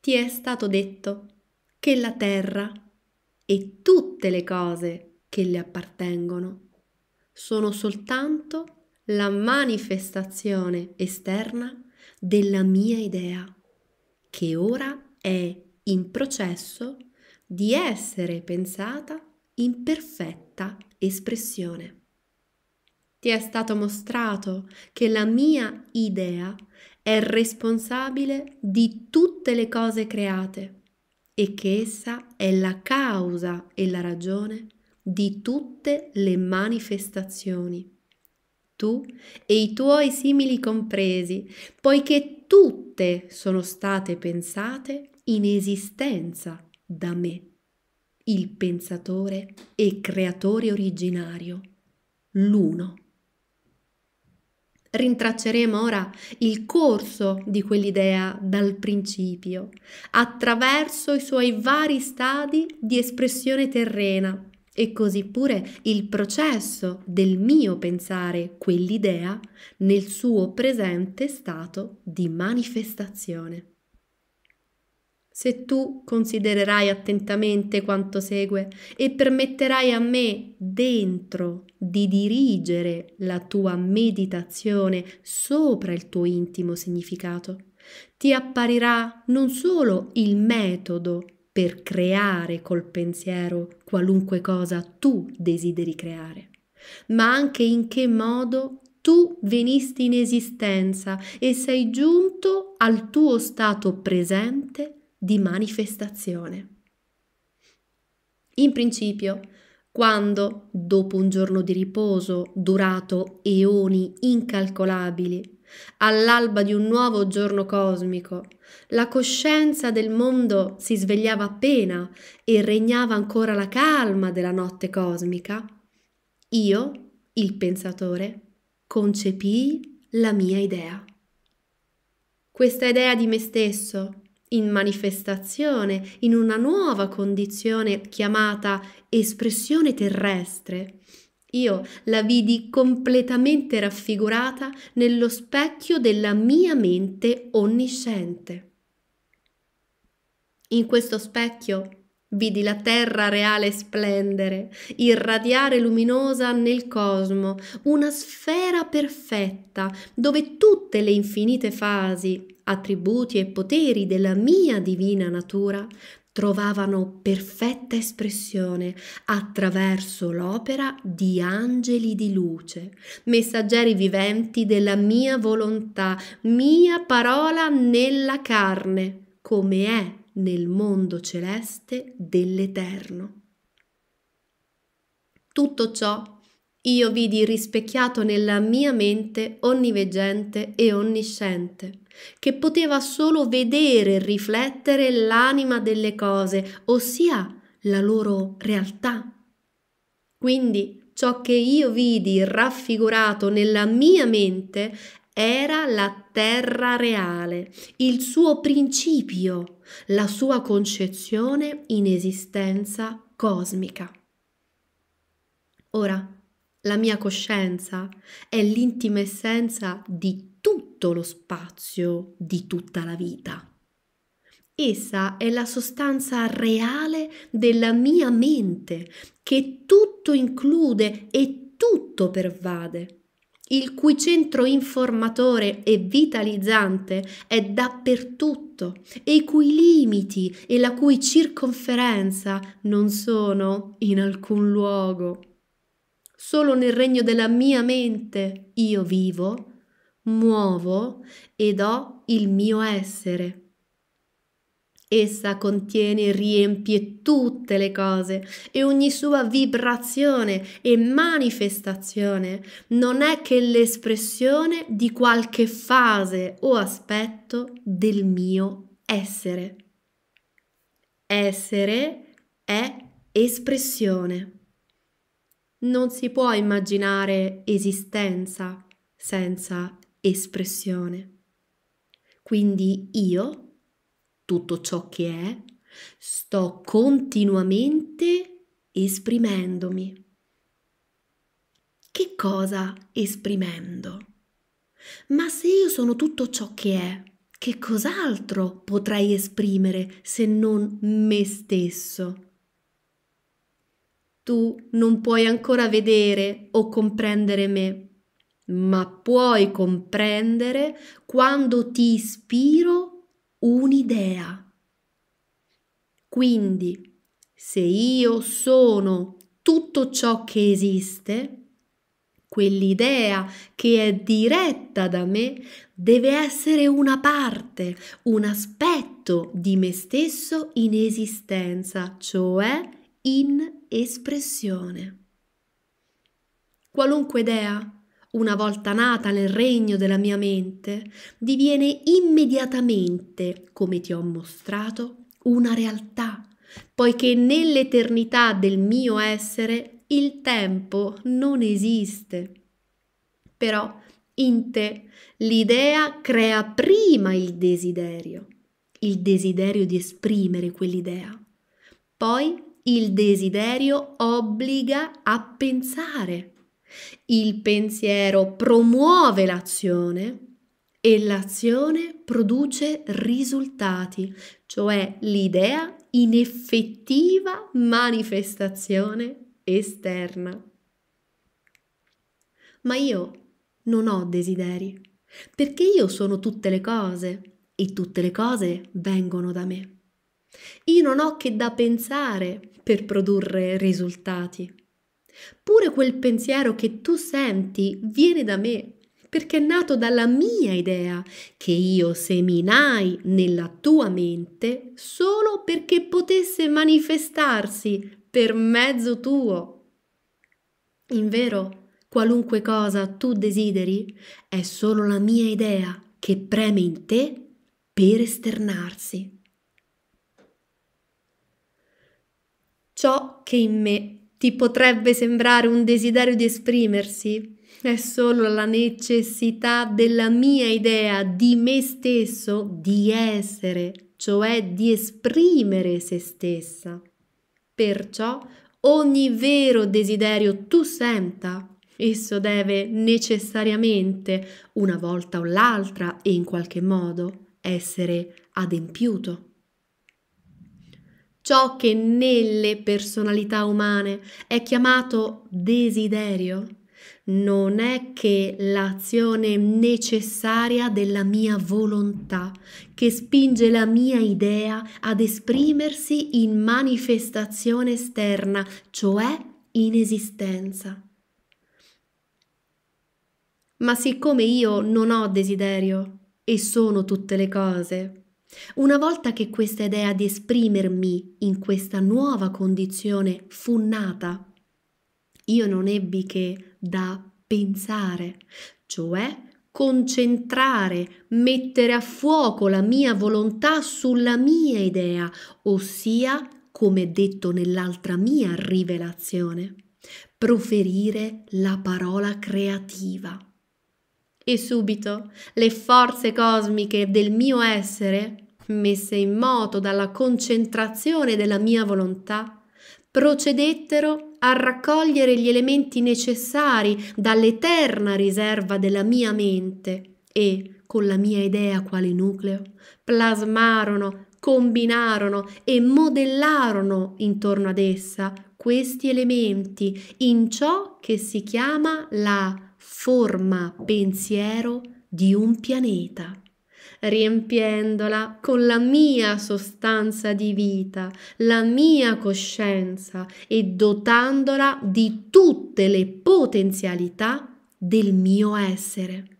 ti è stato detto che la terra e tutte le cose che le appartengono sono soltanto la manifestazione esterna della mia idea, che ora è in processo di essere pensata in perfetta espressione. Ti è stato mostrato che la mia idea è responsabile di tutte le cose create e che essa è la causa e la ragione di tutte le manifestazioni. Tu e i tuoi simili compresi, poiché tutte sono state pensate in esistenza da me, il pensatore e creatore originario, l'uno. Rintracceremo ora il corso di quell'idea dal principio, attraverso i suoi vari stadi di espressione terrena e così pure il processo del mio pensare quell'idea nel suo presente stato di manifestazione se tu considererai attentamente quanto segue e permetterai a me dentro di dirigere la tua meditazione sopra il tuo intimo significato, ti apparirà non solo il metodo per creare col pensiero qualunque cosa tu desideri creare, ma anche in che modo tu venisti in esistenza e sei giunto al tuo stato presente di manifestazione. In principio, quando, dopo un giorno di riposo durato eoni incalcolabili, all'alba di un nuovo giorno cosmico, la coscienza del mondo si svegliava appena e regnava ancora la calma della notte cosmica, io, il pensatore, concepii la mia idea. Questa idea di me stesso, in manifestazione, in una nuova condizione chiamata espressione terrestre. Io la vidi completamente raffigurata nello specchio della mia mente onnisciente. In questo specchio Vidi la terra reale splendere, irradiare luminosa nel cosmo, una sfera perfetta dove tutte le infinite fasi, attributi e poteri della mia divina natura trovavano perfetta espressione attraverso l'opera di angeli di luce, messaggeri viventi della mia volontà, mia parola nella carne, come è nel mondo celeste dell'Eterno. Tutto ciò io vidi rispecchiato nella mia mente onniveggente e onnisciente, che poteva solo vedere e riflettere l'anima delle cose, ossia la loro realtà. Quindi ciò che io vidi raffigurato nella mia mente era la terra reale, il suo principio, la sua concezione in esistenza cosmica. Ora, la mia coscienza è l'intima essenza di tutto lo spazio, di tutta la vita. Essa è la sostanza reale della mia mente, che tutto include e tutto pervade, il cui centro informatore e vitalizzante è dappertutto e i cui limiti e la cui circonferenza non sono in alcun luogo solo nel regno della mia mente io vivo, muovo ed ho il mio essere. Essa contiene e riempie tutte le cose e ogni sua vibrazione e manifestazione non è che l'espressione di qualche fase o aspetto del mio essere. Essere è espressione. Non si può immaginare esistenza senza espressione. Quindi io, tutto ciò che è, sto continuamente esprimendomi. Che cosa esprimendo? Ma se io sono tutto ciò che è, che cos'altro potrei esprimere se non me stesso? tu non puoi ancora vedere o comprendere me, ma puoi comprendere quando ti ispiro un'idea. Quindi, se io sono tutto ciò che esiste, quell'idea che è diretta da me deve essere una parte, un aspetto di me stesso in esistenza, cioè in espressione. Qualunque idea, una volta nata nel regno della mia mente, diviene immediatamente, come ti ho mostrato, una realtà, poiché nell'eternità del mio essere il tempo non esiste. Però in te l'idea crea prima il desiderio, il desiderio di esprimere quell'idea. Poi il desiderio obbliga a pensare. Il pensiero promuove l'azione e l'azione produce risultati, cioè l'idea in effettiva manifestazione esterna. Ma io non ho desideri, perché io sono tutte le cose e tutte le cose vengono da me. Io non ho che da pensare per produrre risultati. Pure quel pensiero che tu senti viene da me, perché è nato dalla mia idea che io seminai nella tua mente solo perché potesse manifestarsi per mezzo tuo. In vero, qualunque cosa tu desideri è solo la mia idea che preme in te per esternarsi. Ciò che in me ti potrebbe sembrare un desiderio di esprimersi è solo la necessità della mia idea di me stesso di essere, cioè di esprimere se stessa. Perciò ogni vero desiderio tu senta Esso deve necessariamente, una volta o l'altra e in qualche modo, essere adempiuto ciò che nelle personalità umane è chiamato desiderio, non è che l'azione necessaria della mia volontà che spinge la mia idea ad esprimersi in manifestazione esterna, cioè in esistenza. Ma siccome io non ho desiderio e sono tutte le cose, una volta che questa idea di esprimermi in questa nuova condizione fu nata, io non ebbi che da pensare, cioè concentrare, mettere a fuoco la mia volontà sulla mia idea, ossia, come detto nell'altra mia rivelazione, proferire la parola creativa. E subito le forze cosmiche del mio essere messe in moto dalla concentrazione della mia volontà, procedettero a raccogliere gli elementi necessari dall'eterna riserva della mia mente e, con la mia idea quale nucleo, plasmarono, combinarono e modellarono intorno ad essa questi elementi in ciò che si chiama la forma pensiero di un pianeta riempiendola con la mia sostanza di vita, la mia coscienza e dotandola di tutte le potenzialità del mio essere.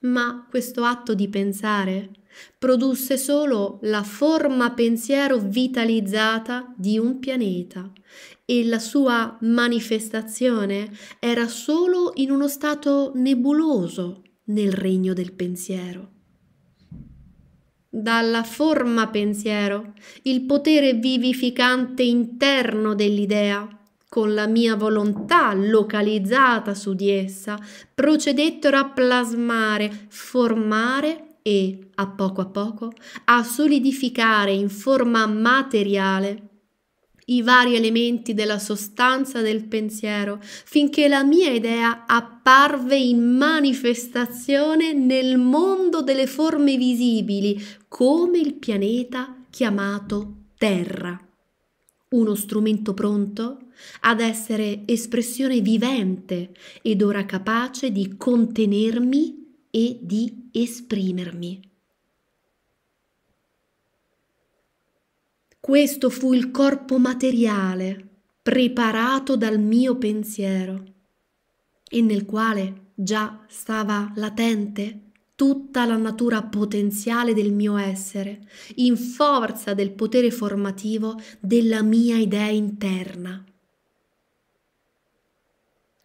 Ma questo atto di pensare produsse solo la forma pensiero vitalizzata di un pianeta e la sua manifestazione era solo in uno stato nebuloso nel regno del pensiero. Dalla forma pensiero, il potere vivificante interno dell'idea, con la mia volontà localizzata su di essa, procedettero a plasmare, formare e, a poco a poco, a solidificare in forma materiale i vari elementi della sostanza del pensiero, finché la mia idea apparve in manifestazione nel mondo delle forme visibili, come il pianeta chiamato Terra. Uno strumento pronto ad essere espressione vivente ed ora capace di contenermi e di esprimermi. Questo fu il corpo materiale preparato dal mio pensiero e nel quale già stava latente tutta la natura potenziale del mio essere, in forza del potere formativo della mia idea interna.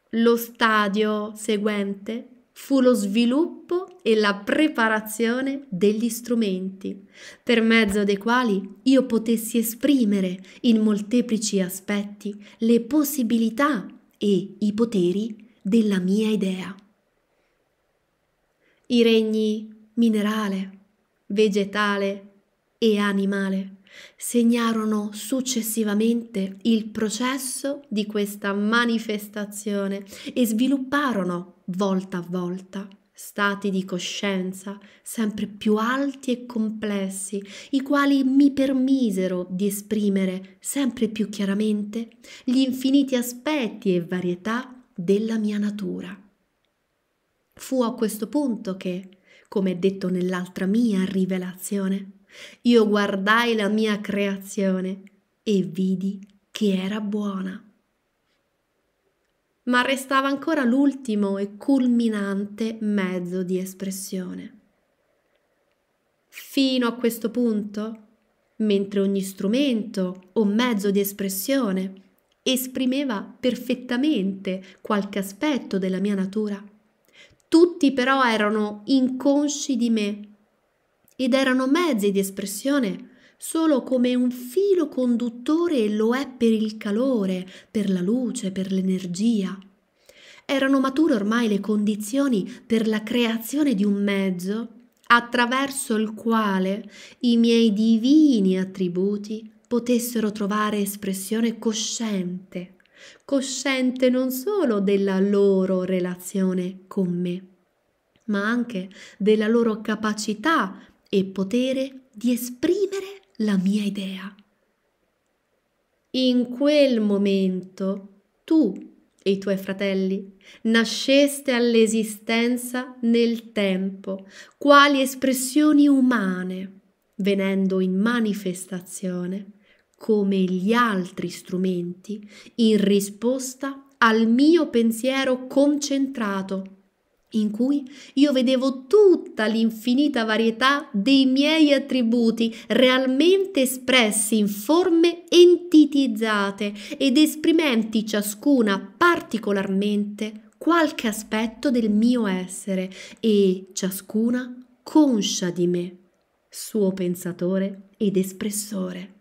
Lo stadio seguente fu lo sviluppo e la preparazione degli strumenti, per mezzo dei quali io potessi esprimere in molteplici aspetti le possibilità e i poteri della mia idea. I regni minerale, vegetale e animale segnarono successivamente il processo di questa manifestazione e svilupparono volta a volta stati di coscienza sempre più alti e complessi, i quali mi permisero di esprimere sempre più chiaramente gli infiniti aspetti e varietà della mia natura. Fu a questo punto che, come detto nell'altra mia rivelazione, io guardai la mia creazione e vidi che era buona ma restava ancora l'ultimo e culminante mezzo di espressione. Fino a questo punto, mentre ogni strumento o mezzo di espressione esprimeva perfettamente qualche aspetto della mia natura, tutti però erano inconsci di me ed erano mezzi di espressione solo come un filo conduttore lo è per il calore, per la luce, per l'energia. Erano mature ormai le condizioni per la creazione di un mezzo attraverso il quale i miei divini attributi potessero trovare espressione cosciente, cosciente non solo della loro relazione con me, ma anche della loro capacità e potere di esprimere la mia idea. In quel momento tu e i tuoi fratelli nasceste all'esistenza nel tempo, quali espressioni umane, venendo in manifestazione come gli altri strumenti in risposta al mio pensiero concentrato in cui io vedevo tutta l'infinita varietà dei miei attributi realmente espressi in forme entitizzate ed esprimenti ciascuna particolarmente qualche aspetto del mio essere e ciascuna conscia di me, suo pensatore ed espressore.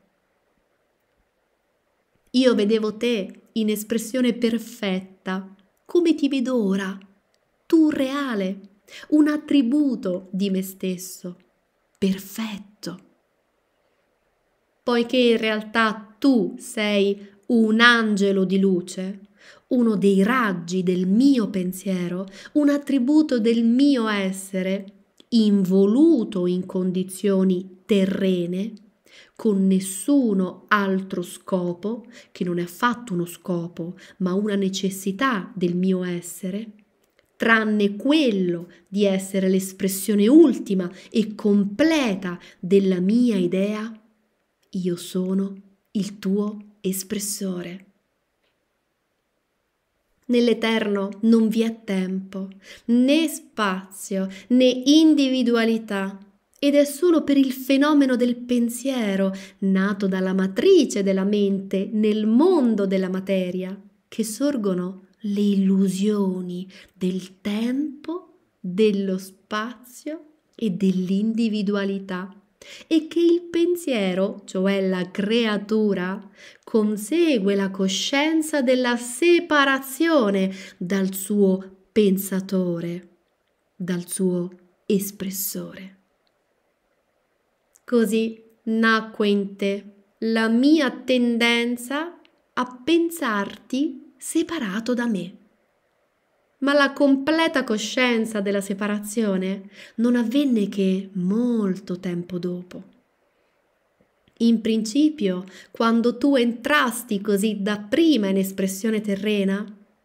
Io vedevo te in espressione perfetta, come ti vedo ora virtù reale, un attributo di me stesso, perfetto. Poiché in realtà tu sei un angelo di luce, uno dei raggi del mio pensiero, un attributo del mio essere, involuto in condizioni terrene, con nessuno altro scopo, che non è affatto uno scopo, ma una necessità del mio essere, tranne quello di essere l'espressione ultima e completa della mia idea, io sono il tuo espressore. Nell'Eterno non vi è tempo, né spazio, né individualità, ed è solo per il fenomeno del pensiero, nato dalla matrice della mente nel mondo della materia, che sorgono le illusioni del tempo, dello spazio e dell'individualità e che il pensiero, cioè la creatura, consegue la coscienza della separazione dal suo pensatore, dal suo espressore. Così nacque in te la mia tendenza a pensarti separato da me. Ma la completa coscienza della separazione non avvenne che molto tempo dopo. In principio, quando tu entrasti così dapprima in espressione terrena,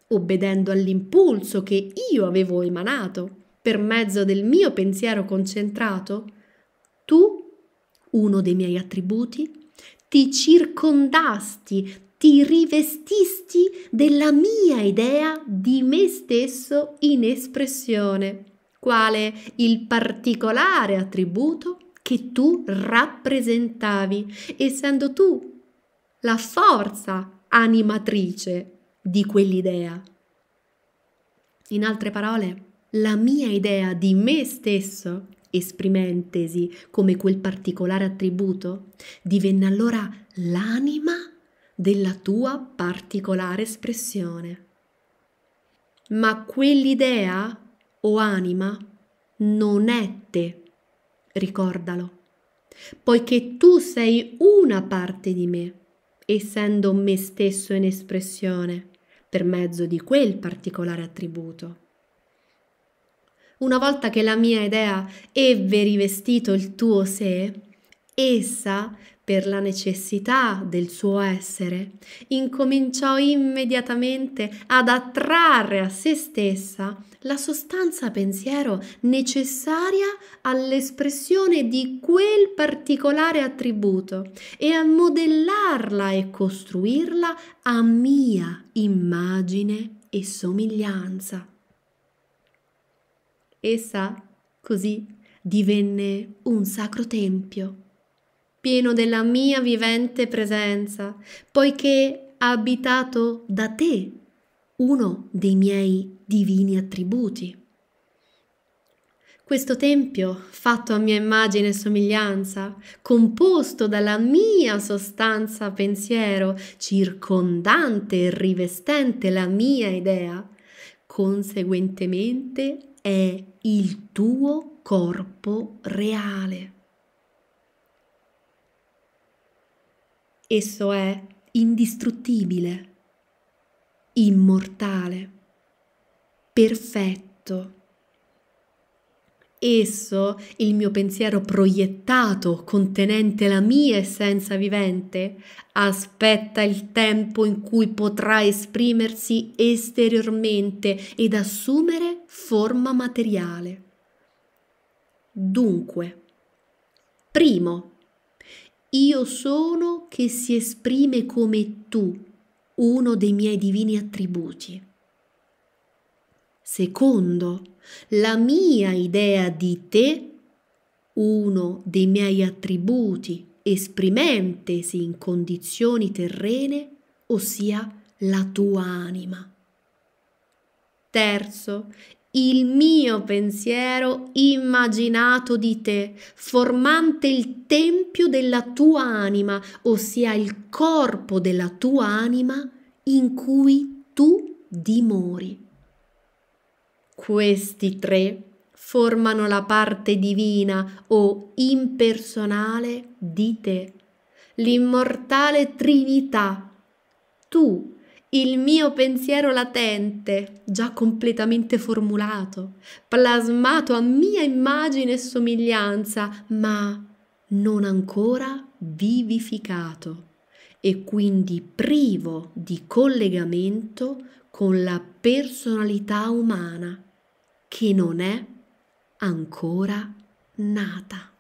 obbedendo all'impulso che io avevo emanato per mezzo del mio pensiero concentrato, tu, uno dei miei attributi, ti circondasti ti rivestisti della mia idea di me stesso in espressione, quale il particolare attributo che tu rappresentavi, essendo tu la forza animatrice di quell'idea. In altre parole, la mia idea di me stesso, esprimentesi come quel particolare attributo, divenne allora l'anima della tua particolare espressione. Ma quell'idea o anima non è te, ricordalo, poiché tu sei una parte di me, essendo me stesso in espressione per mezzo di quel particolare attributo. Una volta che la mia idea ebbe rivestito il tuo sé, essa per la necessità del suo essere, incominciò immediatamente ad attrarre a se stessa la sostanza pensiero necessaria all'espressione di quel particolare attributo e a modellarla e costruirla a mia immagine e somiglianza. Essa così divenne un sacro tempio pieno della mia vivente presenza, poiché abitato da te, uno dei miei divini attributi. Questo tempio, fatto a mia immagine e somiglianza, composto dalla mia sostanza pensiero, circondante e rivestente la mia idea, conseguentemente è il tuo corpo reale. Esso è indistruttibile, immortale, perfetto. Esso, il mio pensiero proiettato, contenente la mia essenza vivente, aspetta il tempo in cui potrà esprimersi esteriormente ed assumere forma materiale. Dunque, primo, io sono che si esprime come tu, uno dei miei divini attributi. Secondo, la mia idea di te, uno dei miei attributi esprimentesi in condizioni terrene, ossia la tua anima. Terzo, il mio pensiero immaginato di te, formante il tempio della tua anima, ossia il corpo della tua anima in cui tu dimori. Questi tre formano la parte divina o impersonale di te, l'immortale Trinità, tu il mio pensiero latente, già completamente formulato, plasmato a mia immagine e somiglianza, ma non ancora vivificato e quindi privo di collegamento con la personalità umana che non è ancora nata.